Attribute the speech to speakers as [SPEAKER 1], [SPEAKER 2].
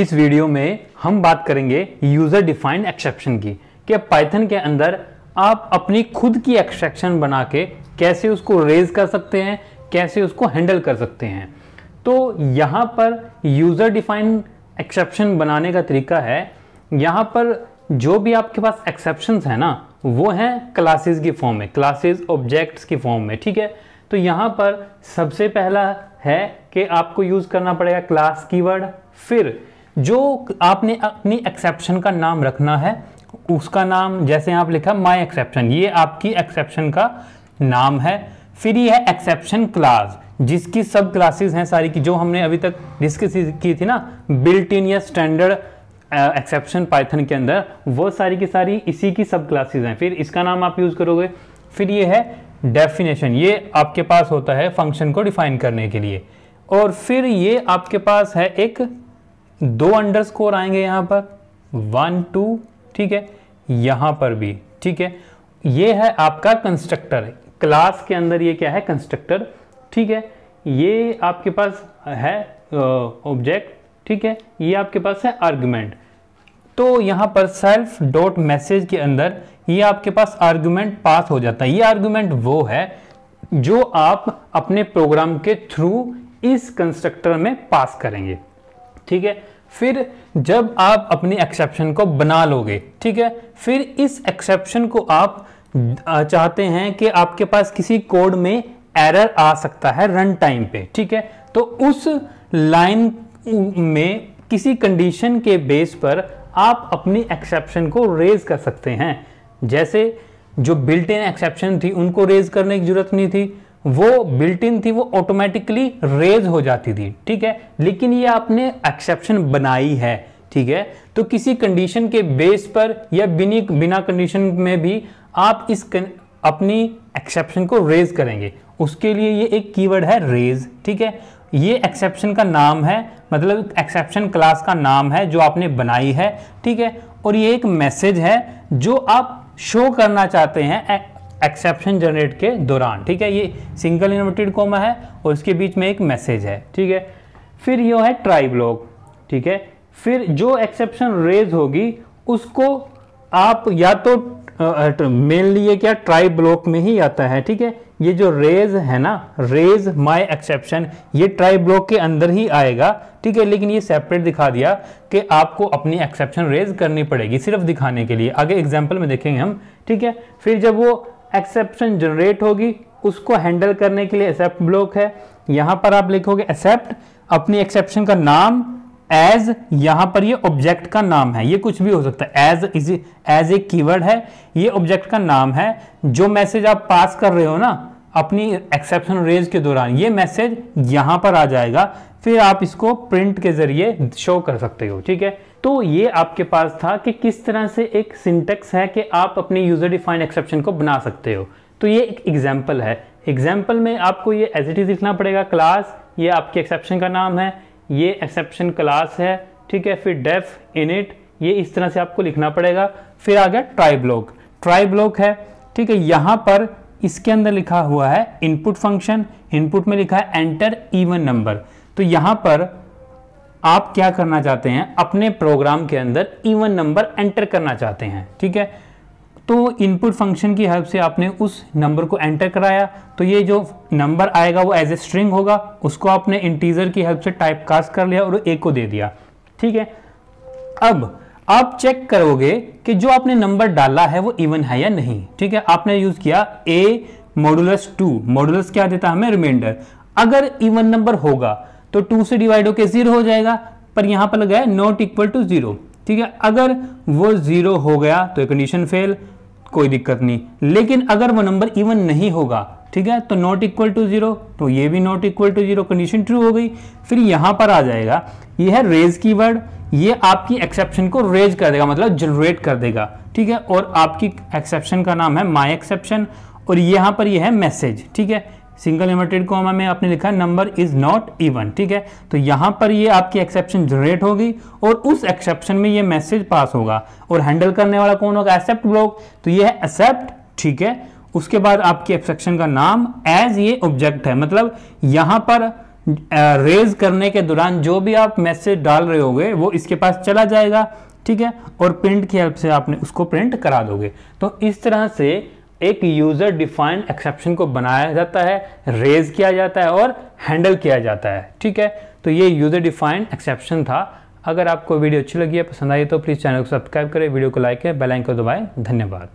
[SPEAKER 1] इस वीडियो में हम बात करेंगे यूज़र डिफाइंड एक्सेप्शन की कि पाइथन के अंदर आप अपनी खुद की एक्सेप्शन बना के कैसे उसको रेज कर सकते हैं कैसे उसको हैंडल कर सकते हैं तो यहाँ पर यूज़र डिफाइंड एक्सेप्शन बनाने का तरीका है यहाँ पर जो भी आपके पास एक्सेप्शन है ना वो हैं क्लासेस की फॉर्म में क्लासेस ऑब्जेक्ट्स की फॉर्म में ठीक है तो यहाँ पर सबसे पहला है कि आपको यूज़ करना पड़ेगा क्लास कीवर्ड फिर जो आपने अपनी एक्सेप्शन का नाम रखना है उसका नाम जैसे आप लिखा माई एक्सेप्शन ये आपकी एक्सेप्शन का नाम है फिर ये है एक्सेप्शन क्लास जिसकी सब क्लासेस हैं सारी की जो हमने अभी तक डिस्कस की थी ना बिल्ट इन या स्टैंडर्ड एक्सेप्शन पाइथन के अंदर वो सारी की सारी इसी की सब क्लासेस हैं फिर इसका नाम आप यूज़ करोगे फिर ये है डेफिनेशन ये आपके पास होता है फंक्शन को डिफाइन करने के लिए और फिर ये आपके पास है एक दो अंडरस्कोर आएंगे यहां पर वन टू ठीक है यहां पर भी ठीक है ये है आपका कंस्ट्रक्टर क्लास के अंदर ये क्या है कंस्ट्रक्टर ठीक है ये आपके पास है ऑब्जेक्ट ठीक है ये आपके पास है आर्गुमेंट तो यहां पर सेल्फ डॉट मैसेज के अंदर ये आपके पास आर्गुमेंट पास हो जाता है ये आर्गुमेंट वो है जो आप अपने प्रोग्राम के थ्रू इस कंस्ट्रक्टर में पास करेंगे ठीक है फिर जब आप अपनी एक्सेप्शन को बना लोगे ठीक है फिर इस एक्सेप्शन को आप चाहते हैं कि आपके पास किसी कोड में एरर आ सकता है रन टाइम पे ठीक है तो उस लाइन में किसी कंडीशन के बेस पर आप अपनी एक्सेप्शन को रेज कर सकते हैं जैसे जो बिल्ट इन एक्सेप्शन थी उनको रेज करने की जरूरत नहीं थी वो बिल्ट इन थी वो ऑटोमेटिकली रेज हो जाती थी ठीक है लेकिन ये आपने एक्सेप्शन बनाई है ठीक है तो किसी कंडीशन के बेस पर या बिनी बिना कंडीशन में भी आप इस कन, अपनी एक्सेप्शन को रेज करेंगे उसके लिए ये एक कीवर्ड है रेज ठीक है ये एक्सेप्शन का नाम है मतलब एक्सेप्शन क्लास का नाम है जो आपने बनाई है ठीक है और ये एक मैसेज है जो आप शो करना चाहते हैं एक्सेप्शन जनरेट के दौरान ठीक है ये सिंगल इन्वर्टेड कोमा है और उसके बीच में एक मैसेज है ठीक है फिर यो है ट्राई ब्लॉक ठीक है फिर जो एक्सेप्शन रेज होगी उसको आप या तो मेनली ये क्या ट्राई ब्लॉक में ही आता है ठीक है ये जो रेज है ना रेज माय एक्सेप्शन ये ट्राई ब्लॉक के अंदर ही आएगा ठीक है लेकिन ये सेपरेट दिखा दिया कि आपको अपनी एक्सेप्शन रेज करनी पड़ेगी सिर्फ दिखाने के लिए आगे एग्जाम्पल में देखेंगे हम ठीक है फिर जब वो एक्सेप्शन जनरेट होगी उसको हैंडल करने के लिए एक्सेप्ट ब्लॉक है यहां पर आप लिखोगे एक्सेप्ट अपनी एक्सेप्शन का नाम एज यहां पर ये ऑब्जेक्ट का नाम है ये कुछ भी हो सकता है as is as a keyword है ये ऑब्जेक्ट का नाम है जो मैसेज आप पास कर रहे हो ना अपनी एक्सेप्शन रेज के दौरान ये मैसेज यहाँ पर आ जाएगा फिर आप इसको प्रिंट के जरिए शो कर सकते हो ठीक है तो ये आपके पास था कि किस तरह से एक सिंटेक्स है कि आप अपने यूज़र डिफाइंड एक्सेप्शन को बना सकते हो तो ये एक एग्जाम्पल है एग्जाम्पल में आपको ये एज इट इज़ लिखना पड़ेगा क्लास ये आपके एक्सेप्शन का नाम है ये एक्सेप्शन क्लास है ठीक है फिर डेफ इनिट ये इस तरह से आपको लिखना पड़ेगा फिर आ गया ट्राई ब्लॉक ट्राई ब्लॉक है ठीक है यहाँ पर इसके अंदर लिखा हुआ है इनपुट फंक्शन इनपुट में लिखा है एंटर इवन नंबर तो यहां पर आप क्या करना चाहते हैं अपने प्रोग्राम के अंदर इवन नंबर एंटर करना चाहते हैं ठीक है तो इनपुट फंक्शन की हेल्प से आपने उस नंबर को एंटर कराया तो ये जो नंबर आएगा वो एज ए स्ट्रिंग होगा उसको आपने इंटीजर की हेल्प से टाइप कास्ट कर लिया और एक को दे दिया ठीक है अब आप चेक करोगे कि जो आपने नंबर डाला है वो इवन है या नहीं ठीक है आपने यूज किया ए मॉडुलस टू मॉडुलस क्या देता है हमें रिमाइंडर अगर इवन नंबर होगा तो टू से डिवाइड होकर जीरो हो जाएगा पर यहां पर लगाया नॉट इक्वल टू जीरो ठीक है अगर वो जीरो हो गया तो कंडीशन फेल कोई दिक्कत नहीं लेकिन अगर वो नंबर इवन नहीं होगा ठीक है तो नॉट इक्वल टू जीरो तो ये भी not equal to zero condition true हो गई फिर यहां पर आ जाएगा यह है रेज की वर्ड ये आपकी एक्सेप्शन को रेज कर देगा मतलब जनरेट कर देगा ठीक है और आपकी एक्सेप्शन का नाम है माई एक्सेप्शन और यहाँ पर यह है मैसेज ठीक है सिंगल लिमिटेड को हमें आपने लिखा नंबर इज नॉट इवन ठीक है तो यहाँ पर ये आपकी एक्सेप्शन जनरेट होगी और उस एक्सेप्शन में ये मैसेज पास होगा और हैंडल करने वाला कौन होगा एक्सेप्ट ब्लॉक तो ये है एक्सेप्ट ठीक है उसके बाद आपकी एक्सेप्शन का नाम एज ये ऑब्जेक्ट है मतलब यहाँ पर रेज करने के दौरान जो भी आप मैसेज डाल रहे होगे वो इसके पास चला जाएगा ठीक है और प्रिंट की हेल्प से आपने उसको प्रिंट करा दोगे तो इस तरह से एक यूज़र डिफाइंड एक्सेप्शन को बनाया जाता है रेज किया जाता है और हैंडल किया जाता है ठीक है तो ये यूज़र डिफाइंड एक्सेप्शन था अगर आपको वीडियो अच्छी लगी है पसंद आई तो प्लीज़ चैनल को सब्सक्राइब करें वीडियो को लाइक करें बेल को दबाएं धन्यवाद